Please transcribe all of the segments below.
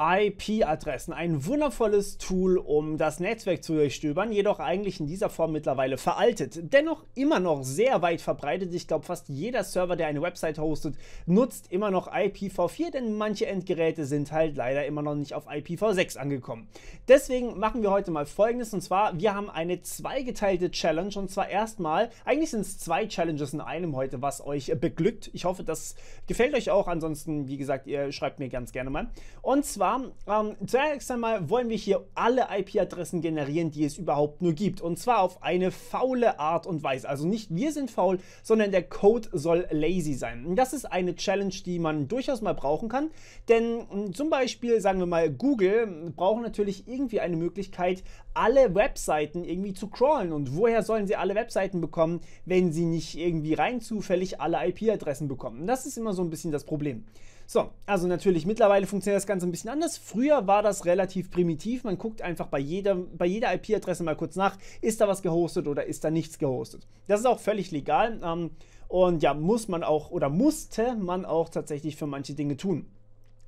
IP-Adressen, ein wundervolles Tool, um das Netzwerk zu durchstöbern, jedoch eigentlich in dieser Form mittlerweile veraltet. Dennoch immer noch sehr weit verbreitet. Ich glaube, fast jeder Server, der eine Website hostet, nutzt immer noch IPv4, denn manche Endgeräte sind halt leider immer noch nicht auf IPv6 angekommen. Deswegen machen wir heute mal folgendes, und zwar, wir haben eine zweigeteilte Challenge, und zwar erstmal, eigentlich sind es zwei Challenges in einem heute, was euch beglückt. Ich hoffe, das gefällt euch auch. Ansonsten, wie gesagt, ihr schreibt mir ganz gerne mal. Und zwar zwar, ähm, zunächst einmal wollen wir hier alle IP-Adressen generieren, die es überhaupt nur gibt. Und zwar auf eine faule Art und Weise. Also nicht wir sind faul, sondern der Code soll lazy sein. Und das ist eine Challenge, die man durchaus mal brauchen kann. Denn mh, hm, zum Beispiel, sagen wir mal, Google braucht natürlich irgendwie eine Möglichkeit, alle Webseiten irgendwie zu crawlen. Und woher sollen sie alle Webseiten bekommen, wenn sie nicht irgendwie rein zufällig alle IP-Adressen bekommen? Das ist immer so ein bisschen das Problem. So, also natürlich mittlerweile funktioniert das Ganze ein bisschen anders. Früher war das relativ primitiv. Man guckt einfach bei jeder, bei jeder IP-Adresse mal kurz nach, ist da was gehostet oder ist da nichts gehostet. Das ist auch völlig legal. Ähm, und ja, muss man auch oder musste man auch tatsächlich für manche Dinge tun.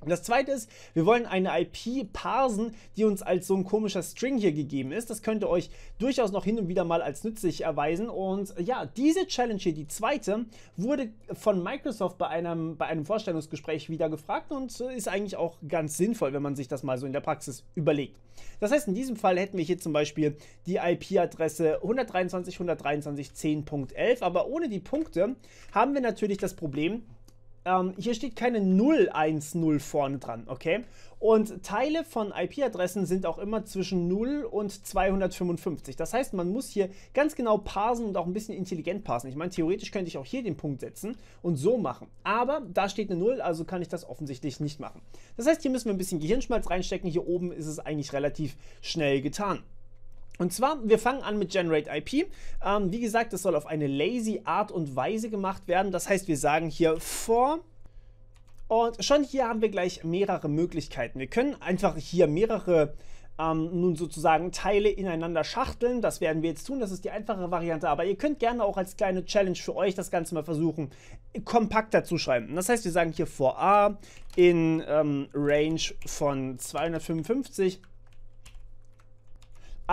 Und Das zweite ist, wir wollen eine IP parsen, die uns als so ein komischer String hier gegeben ist. Das könnte euch durchaus noch hin und wieder mal als nützlich erweisen. Und ja, diese Challenge hier, die zweite, wurde von Microsoft bei einem, bei einem Vorstellungsgespräch wieder gefragt und ist eigentlich auch ganz sinnvoll, wenn man sich das mal so in der Praxis überlegt. Das heißt, in diesem Fall hätten wir hier zum Beispiel die IP-Adresse 123.123.10.11, aber ohne die Punkte haben wir natürlich das Problem, ähm, hier steht keine 010 vorne dran, okay? Und Teile von IP-Adressen sind auch immer zwischen 0 und 255. Das heißt, man muss hier ganz genau parsen und auch ein bisschen intelligent parsen. Ich meine, theoretisch könnte ich auch hier den Punkt setzen und so machen. Aber da steht eine 0, also kann ich das offensichtlich nicht machen. Das heißt, hier müssen wir ein bisschen Gehirnschmalz reinstecken. Hier oben ist es eigentlich relativ schnell getan. Und zwar, wir fangen an mit Generate IP. Ähm, wie gesagt, das soll auf eine lazy Art und Weise gemacht werden. Das heißt, wir sagen hier for und schon hier haben wir gleich mehrere Möglichkeiten. Wir können einfach hier mehrere ähm, nun sozusagen Teile ineinander schachteln. Das werden wir jetzt tun. Das ist die einfache Variante. Aber ihr könnt gerne auch als kleine Challenge für euch das Ganze mal versuchen, kompakter zu schreiben. Das heißt, wir sagen hier for a in ähm, Range von 255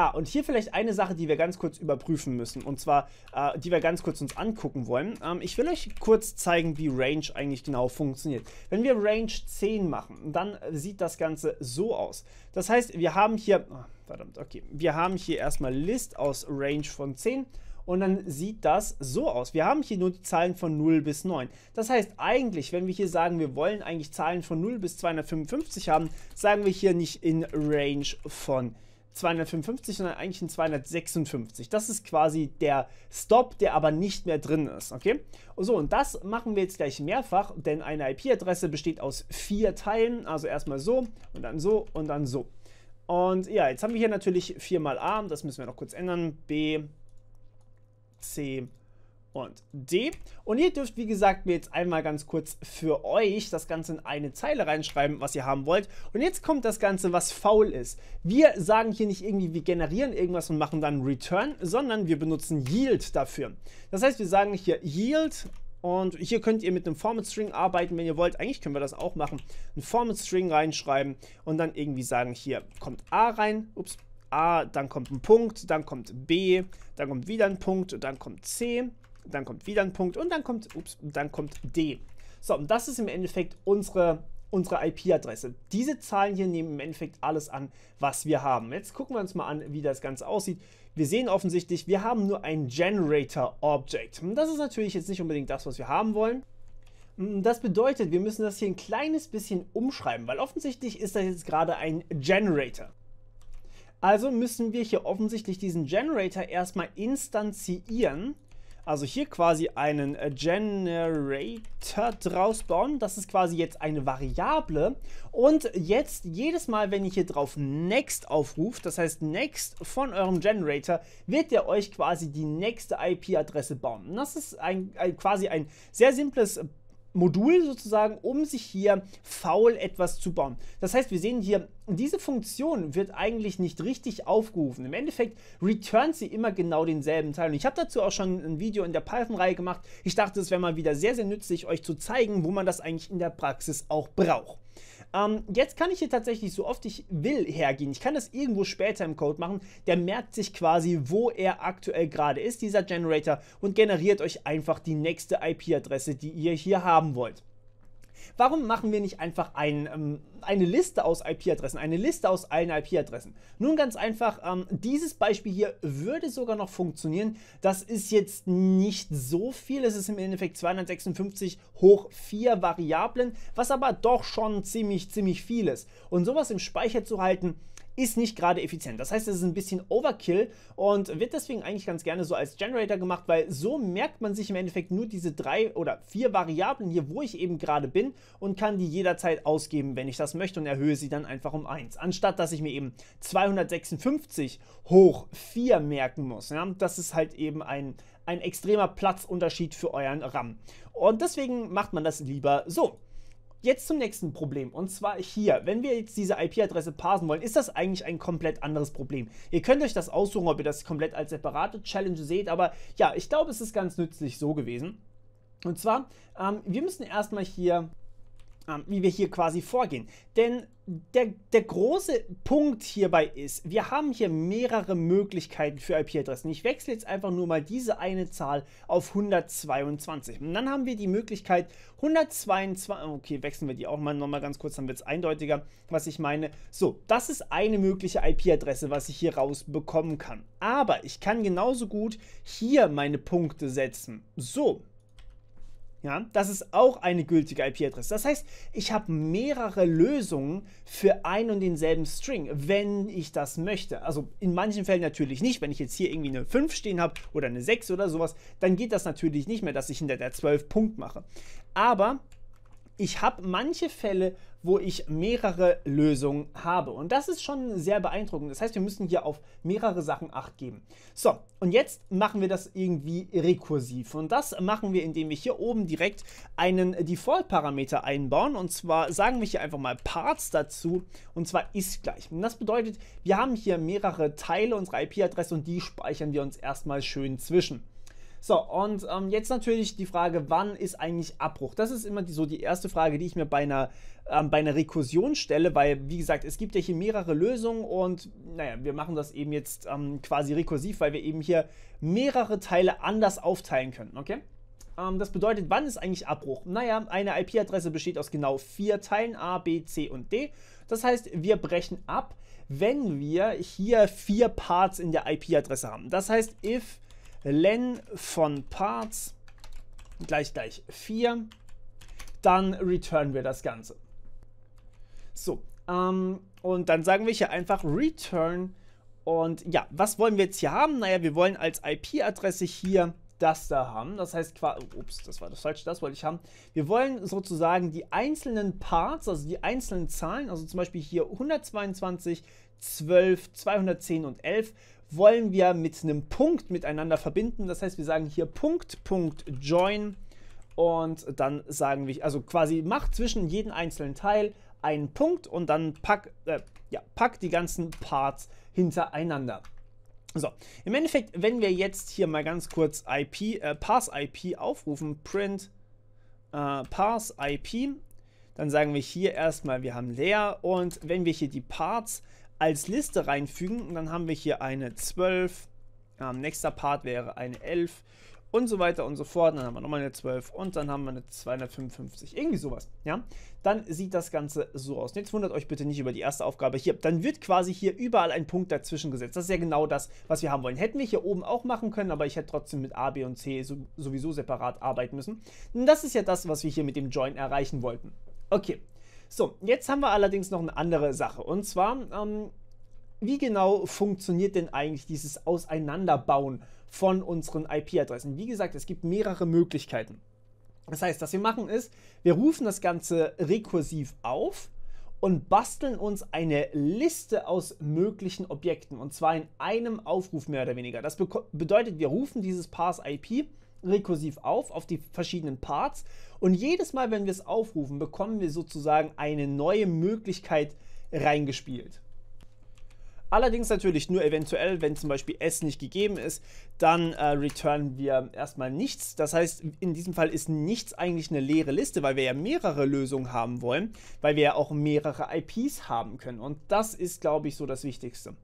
Ah, und hier vielleicht eine Sache, die wir ganz kurz überprüfen müssen. Und zwar, äh, die wir ganz kurz uns angucken wollen. Ähm, ich will euch kurz zeigen, wie Range eigentlich genau funktioniert. Wenn wir Range 10 machen, dann äh, sieht das Ganze so aus. Das heißt, wir haben hier... Oh, verdammt, okay. Wir haben hier erstmal List aus Range von 10 und dann sieht das so aus. Wir haben hier nur die Zahlen von 0 bis 9. Das heißt eigentlich, wenn wir hier sagen, wir wollen eigentlich Zahlen von 0 bis 255 haben, sagen wir hier nicht in Range von 10. 255, sondern eigentlich ein 256. Das ist quasi der Stop, der aber nicht mehr drin ist, okay? so, und das machen wir jetzt gleich mehrfach, denn eine IP-Adresse besteht aus vier Teilen, also erstmal so und dann so und dann so. Und ja, jetzt haben wir hier natürlich 4 mal A, das müssen wir noch kurz ändern, B, C, und D. Und ihr dürft, wie gesagt, mir jetzt einmal ganz kurz für euch das Ganze in eine Zeile reinschreiben, was ihr haben wollt. Und jetzt kommt das Ganze, was faul ist. Wir sagen hier nicht irgendwie, wir generieren irgendwas und machen dann Return, sondern wir benutzen Yield dafür. Das heißt, wir sagen hier Yield und hier könnt ihr mit einem Format String arbeiten, wenn ihr wollt. Eigentlich können wir das auch machen. Ein Format String reinschreiben und dann irgendwie sagen, hier kommt A rein, ups, A, dann kommt ein Punkt, dann kommt B, dann kommt wieder ein Punkt, dann kommt C dann kommt wieder ein Punkt und dann kommt, ups, dann kommt D. So, und das ist im Endeffekt unsere, unsere IP-Adresse. Diese Zahlen hier nehmen im Endeffekt alles an, was wir haben. Jetzt gucken wir uns mal an, wie das Ganze aussieht. Wir sehen offensichtlich, wir haben nur ein Generator-Object. Das ist natürlich jetzt nicht unbedingt das, was wir haben wollen. Mm, das bedeutet, wir müssen das hier ein kleines bisschen umschreiben, weil offensichtlich ist das jetzt gerade ein Generator. Also müssen wir hier offensichtlich diesen Generator erstmal instanziieren also hier quasi einen äh, Generator draus bauen. Das ist quasi jetzt eine Variable. Und jetzt jedes Mal, wenn ihr hier drauf Next aufruft, das heißt Next von eurem Generator, wird der euch quasi die nächste IP-Adresse bauen. Und das ist ein, ein, quasi ein sehr simples Modul sozusagen, um sich hier faul etwas zu bauen. Das heißt, wir sehen hier, diese Funktion wird eigentlich nicht richtig aufgerufen. Im Endeffekt returnt sie immer genau denselben Teil. Und ich habe dazu auch schon ein Video in der Python-Reihe gemacht. Ich dachte, es wäre mal wieder sehr, sehr nützlich, euch zu zeigen, wo man das eigentlich in der Praxis auch braucht. Ähm, jetzt kann ich hier tatsächlich so oft ich will hergehen. Ich kann das irgendwo später im Code machen. Der merkt sich quasi, wo er aktuell gerade ist, dieser Generator, und generiert euch einfach die nächste IP-Adresse, die ihr hier haben wollt. Warum machen wir nicht einfach ein, ähm, eine Liste aus IP-Adressen, eine Liste aus allen IP-Adressen? Nun ganz einfach, ähm, dieses Beispiel hier würde sogar noch funktionieren. Das ist jetzt nicht so viel, es ist im Endeffekt 256 hoch 4 Variablen, was aber doch schon ziemlich, ziemlich viel ist. Und sowas im Speicher zu halten, ist nicht gerade effizient. Das heißt, es ist ein bisschen Overkill und wird deswegen eigentlich ganz gerne so als Generator gemacht, weil so merkt man sich im Endeffekt nur diese drei oder vier Variablen hier, wo ich eben gerade bin und kann die jederzeit ausgeben, wenn ich das möchte und erhöhe sie dann einfach um 1. Anstatt, dass ich mir eben 256 hoch 4 merken muss. Ja? Das ist halt eben ein, ein extremer Platzunterschied für euren RAM. Und deswegen macht man das lieber so jetzt zum nächsten Problem. Und zwar hier. Wenn wir jetzt diese IP-Adresse parsen wollen, ist das eigentlich ein komplett anderes Problem. Ihr könnt euch das aussuchen, ob ihr das komplett als separate Challenge seht. Aber ja, ich glaube, es ist ganz nützlich so gewesen. Und zwar, ähm, wir müssen erstmal hier ähm, wie wir hier quasi vorgehen. Denn der, der große Punkt hierbei ist, wir haben hier mehrere Möglichkeiten für IP-Adressen. Ich wechsle jetzt einfach nur mal diese eine Zahl auf 122. Und dann haben wir die Möglichkeit 122, okay, wechseln wir die auch mal nochmal ganz kurz, dann wird es eindeutiger, was ich meine. So, das ist eine mögliche IP-Adresse, was ich hier rausbekommen kann. Aber ich kann genauso gut hier meine Punkte setzen. So, ja, das ist auch eine gültige IP-Adresse. Das heißt, ich habe mehrere Lösungen für einen und denselben String, wenn ich das möchte. Also in manchen Fällen natürlich nicht. Wenn ich jetzt hier irgendwie eine 5 stehen habe oder eine 6 oder sowas, dann geht das natürlich nicht mehr, dass ich hinter der 12 Punkt mache. Aber ich habe manche Fälle, wo ich mehrere Lösungen habe. Und das ist schon sehr beeindruckend. Das heißt, wir müssen hier auf mehrere Sachen Acht geben. So, und jetzt machen wir das irgendwie rekursiv. Und das machen wir, indem wir hier oben direkt einen Default-Parameter einbauen. Und zwar sagen wir hier einfach mal Parts dazu. Und zwar ist gleich. Und das bedeutet, wir haben hier mehrere Teile unserer IP-Adresse und die speichern wir uns erstmal schön zwischen. So, und ähm, jetzt natürlich die Frage, wann ist eigentlich Abbruch? Das ist immer die, so die erste Frage, die ich mir bei einer, ähm, bei einer Rekursion stelle, weil, wie gesagt, es gibt ja hier mehrere Lösungen und naja, wir machen das eben jetzt ähm, quasi rekursiv, weil wir eben hier mehrere Teile anders aufteilen können, okay? Ähm, das bedeutet, wann ist eigentlich Abbruch? Naja, eine IP-Adresse besteht aus genau vier Teilen A, B, C und D. Das heißt, wir brechen ab, wenn wir hier vier Parts in der IP-Adresse haben. Das heißt, if len von parts gleich gleich 4. Dann returnen wir das Ganze. So, ähm, und dann sagen wir hier einfach return. Und ja, was wollen wir jetzt hier haben? Naja, wir wollen als IP-Adresse hier das da haben. Das heißt, ups, das war das falsche, das wollte ich haben. Wir wollen sozusagen die einzelnen Parts, also die einzelnen Zahlen, also zum Beispiel hier 122, 12, 210 und 11, wollen wir mit einem Punkt miteinander verbinden. Das heißt, wir sagen hier Punkt, Punkt, Join und dann sagen wir, also quasi mach zwischen jeden einzelnen Teil einen Punkt und dann pack, äh, ja, pack die ganzen Parts hintereinander. So, im Endeffekt, wenn wir jetzt hier mal ganz kurz IP, äh, Parse IP aufrufen, print äh, Parse IP, dann sagen wir hier erstmal, wir haben leer und wenn wir hier die Parts als Liste reinfügen. Und dann haben wir hier eine 12. Ähm, nächster Part wäre eine 11 und so weiter und so fort. Dann haben wir nochmal eine 12 und dann haben wir eine 255. Irgendwie sowas, ja. Dann sieht das Ganze so aus. Jetzt wundert euch bitte nicht über die erste Aufgabe hier. Dann wird quasi hier überall ein Punkt dazwischen gesetzt. Das ist ja genau das, was wir haben wollen. Hätten wir hier oben auch machen können, aber ich hätte trotzdem mit A, B und C so, sowieso separat arbeiten müssen. Und das ist ja das, was wir hier mit dem Join erreichen wollten. Okay. So, jetzt haben wir allerdings noch eine andere Sache. Und zwar, ähm, wie genau funktioniert denn eigentlich dieses Auseinanderbauen von unseren IP-Adressen? Wie gesagt, es gibt mehrere Möglichkeiten. Das heißt, was wir machen ist, wir rufen das Ganze rekursiv auf und basteln uns eine Liste aus möglichen Objekten und zwar in einem Aufruf mehr oder weniger. Das bedeutet, wir rufen dieses Parse IP rekursiv auf, auf die verschiedenen Parts. Und jedes Mal, wenn wir es aufrufen, bekommen wir sozusagen eine neue Möglichkeit reingespielt. Allerdings natürlich nur eventuell, wenn zum Beispiel S nicht gegeben ist, dann äh, returnen wir erstmal nichts. Das heißt, in diesem Fall ist nichts eigentlich eine leere Liste, weil wir ja mehrere Lösungen haben wollen, weil wir ja auch mehrere IPs haben können. Und das ist, glaube ich, so das Wichtigste.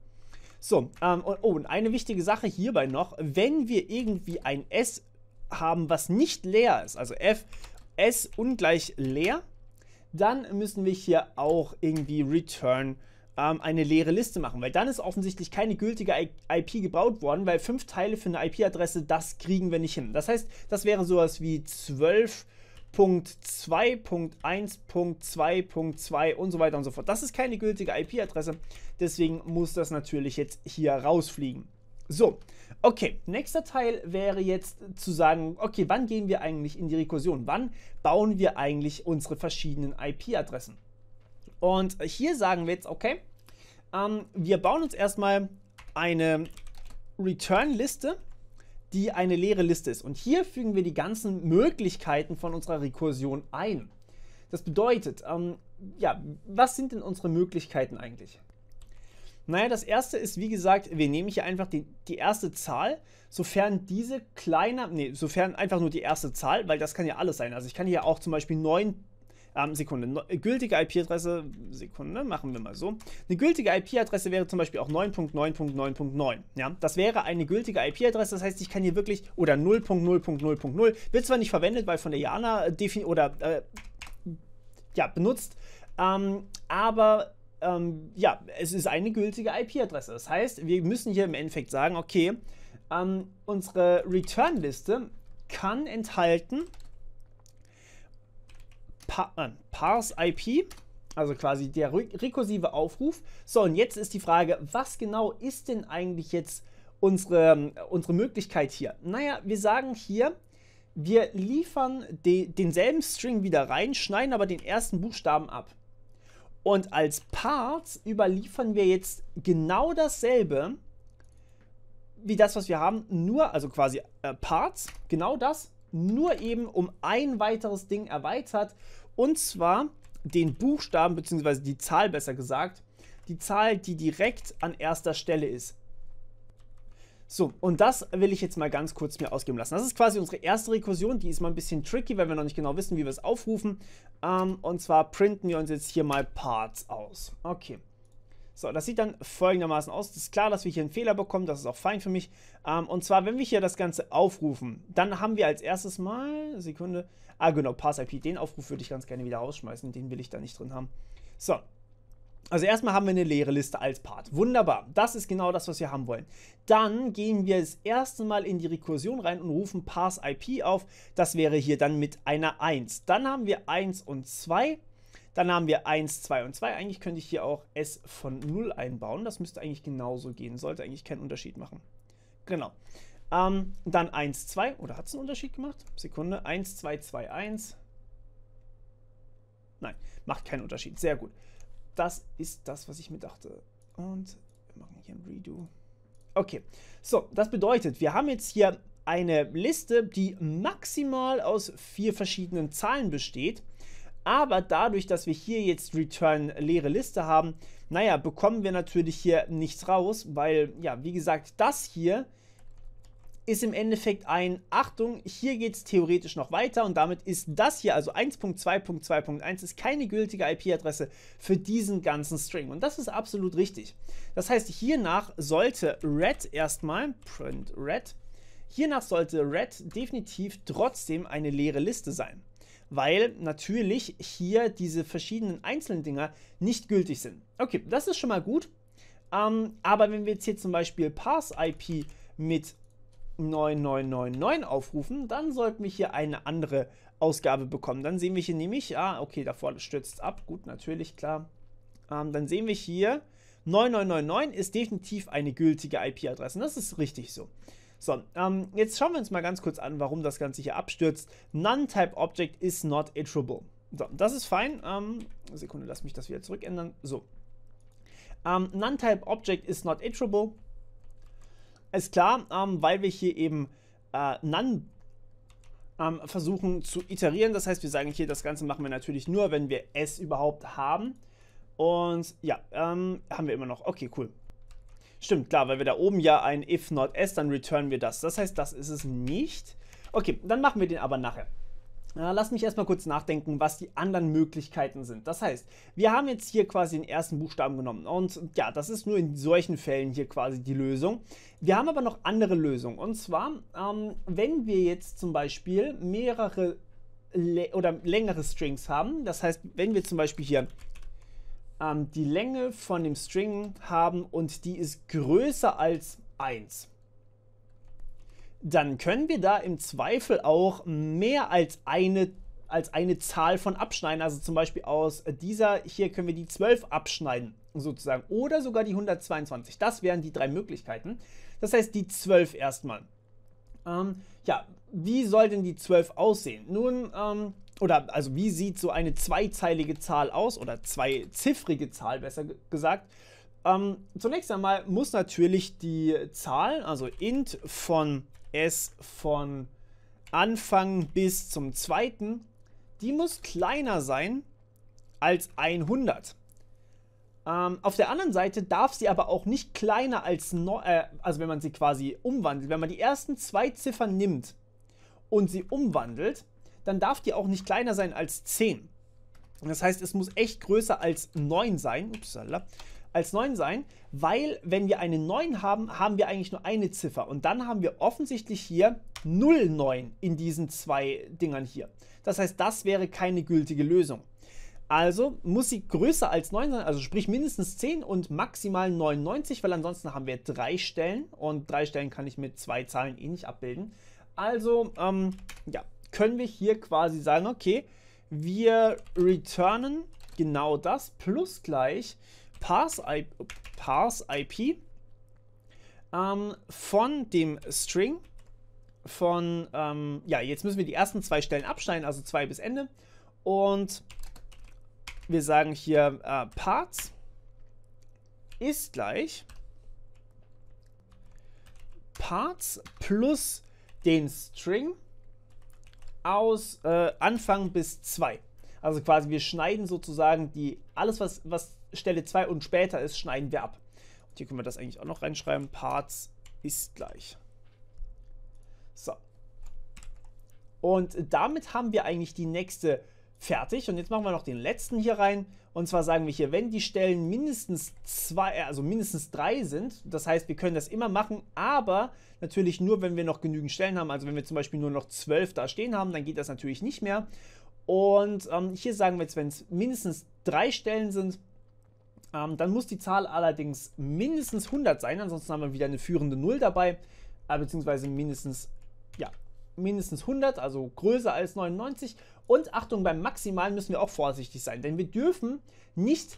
So, ähm, und, oh, und eine wichtige Sache hierbei noch, wenn wir irgendwie ein S haben, was nicht leer ist, also f s ungleich leer, dann müssen wir hier auch irgendwie return ähm, eine leere Liste machen, weil dann ist offensichtlich keine gültige IP gebaut worden, weil fünf Teile für eine IP-Adresse, das kriegen wir nicht hin. Das heißt, das wäre sowas wie 12.2.1.2.2 und so weiter und so fort. Das ist keine gültige IP-Adresse, deswegen muss das natürlich jetzt hier rausfliegen. So, Okay, nächster Teil wäre jetzt zu sagen, okay, wann gehen wir eigentlich in die Rekursion? Wann bauen wir eigentlich unsere verschiedenen IP-Adressen? Und hier sagen wir jetzt, okay, ähm, wir bauen uns erstmal eine Return-Liste, die eine leere Liste ist. Und hier fügen wir die ganzen Möglichkeiten von unserer Rekursion ein. Das bedeutet, ähm, ja, was sind denn unsere Möglichkeiten eigentlich? Naja, das erste ist, wie gesagt, wir nehmen hier einfach die, die erste Zahl, sofern diese kleiner, nee, sofern einfach nur die erste Zahl, weil das kann ja alles sein. Also ich kann hier auch zum Beispiel 9 ähm, Sekunde, no, ne, gültige IP-Adresse, Sekunde, machen wir mal so. Eine gültige IP-Adresse wäre zum Beispiel auch 9.9.9.9. Ja, das wäre eine gültige IP-Adresse, das heißt, ich kann hier wirklich, oder 0.0.0.0, wird zwar nicht verwendet, weil von der Jana definiert, oder, äh, ja, benutzt, ähm, aber ähm, ja, es ist eine gültige IP-Adresse. Das heißt, wir müssen hier im Endeffekt sagen, okay, ähm, unsere Return-Liste kann enthalten pa äh, Parse IP, also quasi der rekursive Aufruf. So, und jetzt ist die Frage, was genau ist denn eigentlich jetzt unsere, ähm, unsere Möglichkeit hier? Naja, wir sagen hier, wir liefern de denselben String wieder rein, schneiden aber den ersten Buchstaben ab. Und als Part überliefern wir jetzt genau dasselbe wie das, was wir haben, nur, also quasi äh, Parts, genau das, nur eben um ein weiteres Ding erweitert. Und zwar den Buchstaben, beziehungsweise die Zahl besser gesagt, die Zahl, die direkt an erster Stelle ist. So, und das will ich jetzt mal ganz kurz mir ausgeben lassen. Das ist quasi unsere erste Rekursion, die ist mal ein bisschen tricky, weil wir noch nicht genau wissen, wie wir es aufrufen. Ähm, und zwar printen wir uns jetzt hier mal Parts aus. Okay. So, das sieht dann folgendermaßen aus. Es ist klar, dass wir hier einen Fehler bekommen, das ist auch fein für mich. Ähm, und zwar, wenn wir hier das Ganze aufrufen, dann haben wir als erstes mal, Sekunde, ah genau, Pass-IP, den Aufruf würde ich ganz gerne wieder rausschmeißen, den will ich da nicht drin haben. So, also erstmal haben wir eine leere Liste als Part. Wunderbar. Das ist genau das, was wir haben wollen. Dann gehen wir das erste Mal in die Rekursion rein und rufen Parse IP auf. Das wäre hier dann mit einer 1. Dann haben wir 1 und 2. Dann haben wir 1, 2 und 2. Eigentlich könnte ich hier auch S von 0 einbauen. Das müsste eigentlich genauso gehen. Sollte eigentlich keinen Unterschied machen. Genau. Ähm, dann 1, 2. Oder hat es einen Unterschied gemacht? Sekunde. 1, 2, 2, 1. Nein, macht keinen Unterschied. Sehr gut das ist das, was ich mir dachte. Und wir machen hier ein Redo. Okay, so, das bedeutet, wir haben jetzt hier eine Liste, die maximal aus vier verschiedenen Zahlen besteht. Aber dadurch, dass wir hier jetzt Return leere Liste haben, naja, bekommen wir natürlich hier nichts raus, weil, ja, wie gesagt, das hier ist im Endeffekt ein, Achtung, hier geht es theoretisch noch weiter und damit ist das hier, also 1.2.2.1, ist keine gültige IP-Adresse für diesen ganzen String. Und das ist absolut richtig. Das heißt, hiernach sollte red erstmal, print red, hiernach sollte red definitiv trotzdem eine leere Liste sein. Weil natürlich hier diese verschiedenen einzelnen Dinger nicht gültig sind. Okay, das ist schon mal gut. Ähm, aber wenn wir jetzt hier zum Beispiel pass IP mit 9999 aufrufen, dann sollten wir hier eine andere Ausgabe bekommen. Dann sehen wir hier nämlich, ah, okay, davor stürzt ab, gut, natürlich, klar. Ähm, dann sehen wir hier, 9999 ist definitiv eine gültige IP-Adresse. Das ist richtig so. So, ähm, jetzt schauen wir uns mal ganz kurz an, warum das Ganze hier abstürzt. none type object is not iterable. So, das ist fein. Ähm, Sekunde, lass mich das wieder zurückändern. So. Ähm, Non-Type-Object is not iterable. Ist klar, ähm, weil wir hier eben äh, None ähm, versuchen zu iterieren. Das heißt, wir sagen hier, das Ganze machen wir natürlich nur, wenn wir es überhaupt haben. Und ja, ähm, haben wir immer noch. Okay, cool. Stimmt, klar, weil wir da oben ja ein if not s, dann returnen wir das. Das heißt, das ist es nicht. Okay, dann machen wir den aber nachher. Na, lass mich erstmal kurz nachdenken, was die anderen Möglichkeiten sind. Das heißt, wir haben jetzt hier quasi den ersten Buchstaben genommen und ja, das ist nur in solchen Fällen hier quasi die Lösung. Wir haben aber noch andere Lösungen und zwar, ähm, wenn wir jetzt zum Beispiel mehrere oder längere Strings haben, das heißt, wenn wir zum Beispiel hier ähm, die Länge von dem String haben und die ist größer als 1, dann können wir da im Zweifel auch mehr als eine als eine Zahl von abschneiden. Also zum Beispiel aus dieser hier können wir die 12 abschneiden, sozusagen. Oder sogar die 122. Das wären die drei Möglichkeiten. Das heißt, die 12 erstmal. Ähm, ja, wie soll denn die 12 aussehen? Nun, ähm, oder also wie sieht so eine zweizeilige Zahl aus? Oder zweiziffrige Zahl, besser gesagt. Ähm, zunächst einmal muss natürlich die Zahl, also int von es von Anfang bis zum zweiten, die muss kleiner sein als 100. Ähm, auf der anderen Seite darf sie aber auch nicht kleiner als, no äh, also wenn man sie quasi umwandelt, wenn man die ersten zwei Ziffern nimmt und sie umwandelt, dann darf die auch nicht kleiner sein als 10. Das heißt, es muss echt größer als 9 sein. Upsala als 9 sein, weil wenn wir eine 9 haben, haben wir eigentlich nur eine Ziffer. Und dann haben wir offensichtlich hier 09 in diesen zwei Dingern hier. Das heißt, das wäre keine gültige Lösung. Also muss sie größer als 9 sein, also sprich mindestens 10 und maximal 99, weil ansonsten haben wir drei Stellen und drei Stellen kann ich mit zwei Zahlen eh nicht abbilden. Also ähm, ja, können wir hier quasi sagen, okay, wir returnen genau das plus gleich Parse-IP ähm, von dem String von, ähm, ja, jetzt müssen wir die ersten zwei Stellen abschneiden, also 2 bis Ende. Und wir sagen hier äh, Parts ist gleich Parts plus den String aus äh, Anfang bis 2. Also quasi wir schneiden sozusagen die alles, was, was Stelle 2 und später ist, schneiden wir ab. Und hier können wir das eigentlich auch noch reinschreiben. Parts ist gleich. So. Und damit haben wir eigentlich die nächste fertig. Und jetzt machen wir noch den letzten hier rein. Und zwar sagen wir hier, wenn die Stellen mindestens zwei, äh, also mindestens drei sind, das heißt, wir können das immer machen, aber natürlich nur, wenn wir noch genügend Stellen haben. Also wenn wir zum Beispiel nur noch zwölf da stehen haben, dann geht das natürlich nicht mehr. Und ähm, hier sagen wir jetzt, wenn es mindestens drei Stellen sind, ähm, dann muss die Zahl allerdings mindestens 100 sein, ansonsten haben wir wieder eine führende 0 dabei, äh, beziehungsweise mindestens, ja, mindestens 100, also größer als 99. Und Achtung, beim Maximalen müssen wir auch vorsichtig sein, denn wir dürfen nicht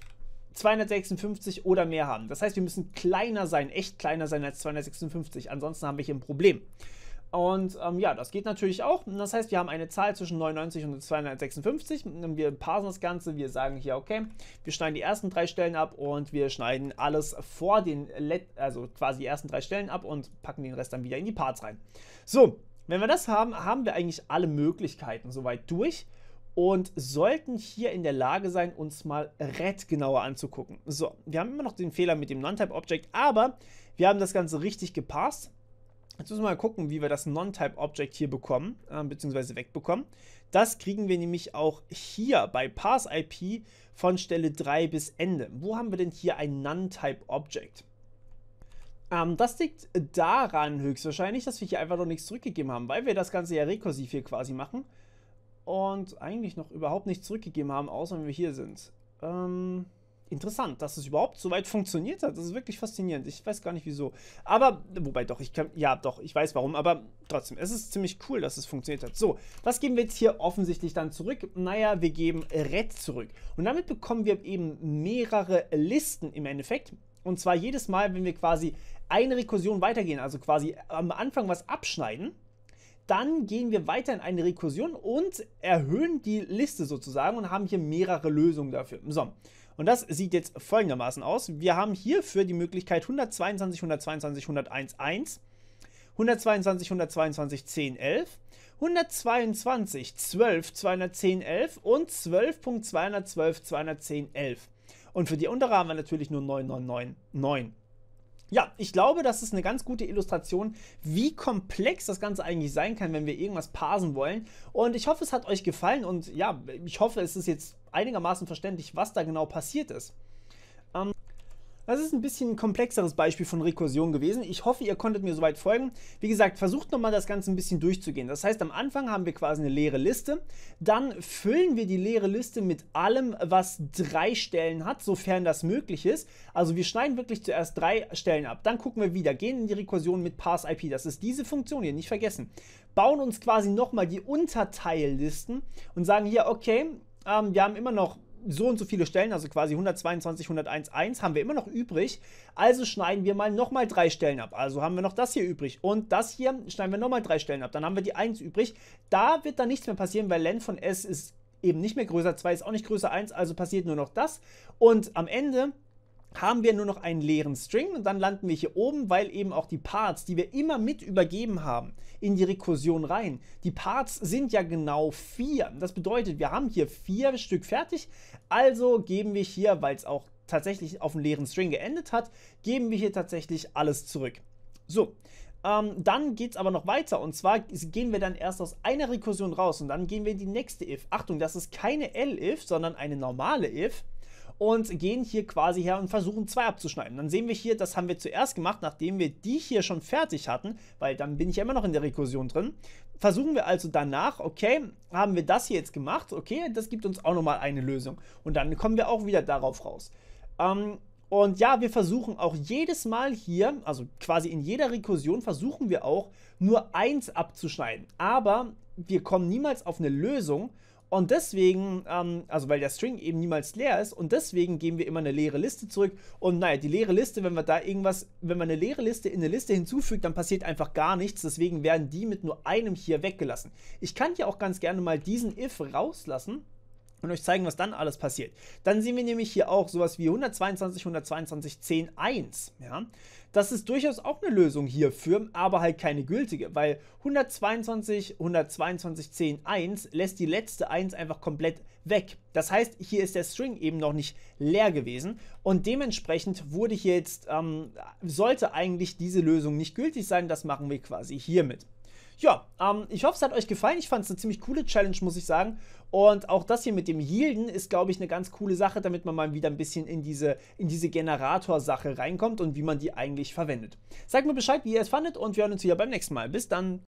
256 oder mehr haben. Das heißt, wir müssen kleiner sein, echt kleiner sein als 256, ansonsten haben wir hier ein Problem. Und ähm, ja, das geht natürlich auch. Das heißt, wir haben eine Zahl zwischen 99 und 256. Wir parsen das Ganze. Wir sagen hier, okay, wir schneiden die ersten drei Stellen ab und wir schneiden alles vor den, Let also quasi die ersten drei Stellen ab und packen den Rest dann wieder in die Parts rein. So, wenn wir das haben, haben wir eigentlich alle Möglichkeiten soweit durch und sollten hier in der Lage sein, uns mal Red genauer anzugucken. So, wir haben immer noch den Fehler mit dem Non-Type-Object, aber wir haben das Ganze richtig gepasst. Jetzt müssen wir mal gucken, wie wir das Non-Type-Object hier bekommen, äh, beziehungsweise wegbekommen. Das kriegen wir nämlich auch hier bei Parse-IP von Stelle 3 bis Ende. Wo haben wir denn hier ein Non-Type-Object? Ähm, das liegt daran höchstwahrscheinlich, dass wir hier einfach noch nichts zurückgegeben haben, weil wir das Ganze ja rekursiv hier quasi machen und eigentlich noch überhaupt nichts zurückgegeben haben, außer wenn wir hier sind. Ähm, interessant, dass es überhaupt so weit funktioniert hat. Das ist wirklich faszinierend. Ich weiß gar nicht wieso. Aber, wobei doch, ich kann, ja doch, ich weiß warum, aber trotzdem, es ist ziemlich cool, dass es funktioniert hat. So, was geben wir jetzt hier offensichtlich dann zurück? Naja, wir geben Red zurück. Und damit bekommen wir eben mehrere Listen im Endeffekt. Und zwar jedes Mal, wenn wir quasi eine Rekursion weitergehen, also quasi am Anfang was abschneiden, dann gehen wir weiter in eine Rekursion und erhöhen die Liste sozusagen und haben hier mehrere Lösungen dafür. So, und das sieht jetzt folgendermaßen aus. Wir haben hierfür die Möglichkeit 122, 122, 101, 1, 122, 122, 10, 11, 122, 12, 210, 11 und 12.212, 210, 11. Und für die untere haben wir natürlich nur 9999. Ja, ich glaube, das ist eine ganz gute Illustration, wie komplex das Ganze eigentlich sein kann, wenn wir irgendwas parsen wollen. Und ich hoffe, es hat euch gefallen und ja, ich hoffe, es ist jetzt einigermaßen verständlich, was da genau passiert ist. Ähm, das ist ein bisschen ein komplexeres Beispiel von Rekursion gewesen. Ich hoffe, ihr konntet mir soweit folgen. Wie gesagt, versucht nochmal das Ganze ein bisschen durchzugehen. Das heißt, am Anfang haben wir quasi eine leere Liste. Dann füllen wir die leere Liste mit allem, was drei Stellen hat, sofern das möglich ist. Also wir schneiden wirklich zuerst drei Stellen ab. Dann gucken wir wieder, gehen in die Rekursion mit PassIP. Das ist diese Funktion hier, nicht vergessen. Bauen uns quasi nochmal die Unterteillisten und sagen hier, okay, ähm, wir haben immer noch so und so viele Stellen, also quasi 122, 101, 1 haben wir immer noch übrig. Also schneiden wir mal nochmal drei Stellen ab. Also haben wir noch das hier übrig und das hier schneiden wir nochmal drei Stellen ab. Dann haben wir die 1 übrig. Da wird dann nichts mehr passieren, weil len von s ist eben nicht mehr größer 2, ist auch nicht größer 1, also passiert nur noch das. Und am Ende haben wir nur noch einen leeren String und dann landen wir hier oben, weil eben auch die Parts, die wir immer mit übergeben haben, in die Rekursion rein. Die Parts sind ja genau vier. Das bedeutet, wir haben hier vier Stück fertig, also geben wir hier, weil es auch tatsächlich auf einen leeren String geendet hat, geben wir hier tatsächlich alles zurück. So, ähm, dann geht es aber noch weiter und zwar gehen wir dann erst aus einer Rekursion raus und dann gehen wir in die nächste if. Achtung, das ist keine L-if, sondern eine normale if und gehen hier quasi her und versuchen zwei abzuschneiden. Dann sehen wir hier, das haben wir zuerst gemacht, nachdem wir die hier schon fertig hatten, weil dann bin ich ja immer noch in der Rekursion drin. Versuchen wir also danach, okay, haben wir das hier jetzt gemacht, okay, das gibt uns auch nochmal eine Lösung. Und dann kommen wir auch wieder darauf raus. Ähm, und ja, wir versuchen auch jedes Mal hier, also quasi in jeder Rekursion, versuchen wir auch nur eins abzuschneiden. Aber wir kommen niemals auf eine Lösung, und deswegen, ähm, also weil der String eben niemals leer ist und deswegen geben wir immer eine leere Liste zurück. Und naja, die leere Liste, wenn wir da irgendwas, wenn man eine leere Liste in eine Liste hinzufügt, dann passiert einfach gar nichts. Deswegen werden die mit nur einem hier weggelassen. Ich kann hier auch ganz gerne mal diesen if rauslassen und euch zeigen, was dann alles passiert. Dann sehen wir nämlich hier auch sowas wie 122, 122, 10, 1. Ja? Das ist durchaus auch eine Lösung hierfür, aber halt keine gültige, weil 122, 122, 10, 1 lässt die letzte 1 einfach komplett weg. Das heißt, hier ist der String eben noch nicht leer gewesen und dementsprechend wurde hier jetzt, ähm, sollte eigentlich diese Lösung nicht gültig sein, das machen wir quasi hiermit. Ja, ähm, ich hoffe, es hat euch gefallen. Ich fand es eine ziemlich coole Challenge, muss ich sagen. Und auch das hier mit dem Yielden ist, glaube ich, eine ganz coole Sache, damit man mal wieder ein bisschen in diese, in diese Generator-Sache reinkommt und wie man die eigentlich verwendet. Sagt mir Bescheid, wie ihr es fandet und wir hören uns wieder beim nächsten Mal. Bis dann!